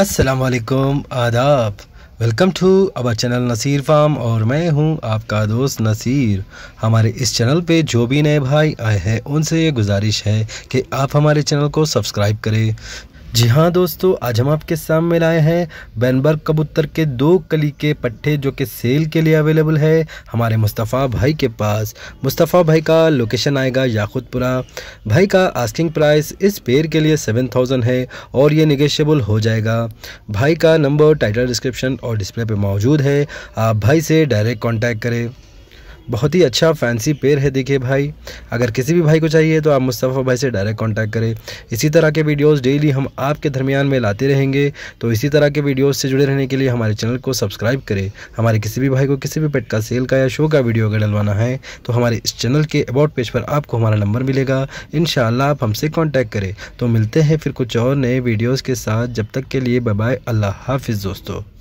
असलकुम आदाब welcome to our channel Naseer farm और मैं हूं आपका दोस्त नसीर हमारे इस चैनल पे जो भी नए भाई आए हैं उनसे ये गुजारिश है कि आप हमारे चैनल को सब्सक्राइब करें जी हाँ दोस्तों आज हम आपके सामने लाए हैं बैनबर्ग कबूतर के दो कली के पट्टे जो कि सेल के लिए अवेलेबल है हमारे मुस्तफ़ा भाई के पास मुस्तफ़ा भाई का लोकेशन आएगा याकूतपुरा भाई का आस्किंग प्राइस इस पेयर के लिए सेवन थाउजेंड है और ये निगेशियबल हो जाएगा भाई का नंबर टाइटल डिस्क्रिप्शन और डिस्प्ले पर मौजूद है आप भाई से डायरेक्ट कॉन्टैक्ट करें बहुत ही अच्छा फैंसी पेयर है देखिए भाई अगर किसी भी भाई को चाहिए तो आप मुस्तफ़ा भाई से डायरेक्ट कॉन्टैक्ट करें इसी तरह के वीडियोस डेली हम आपके दरमियान में लाते रहेंगे तो इसी तरह के वीडियोस से जुड़े रहने के लिए हमारे चैनल को सब्सक्राइब करें हमारे किसी भी भाई को किसी भी पेट का सेल का या शो का वीडियो अगर डलवाना है तो हमारे इस चैनल के अबाउट पेज पर आपको हमारा नंबर मिलेगा इन आप हमसे कॉन्टैक्ट करें तो मिलते हैं फिर कुछ और नए वीडियोज़ के साथ जब तक के लिए बाय अल्लाह हाफिज़ दोस्तों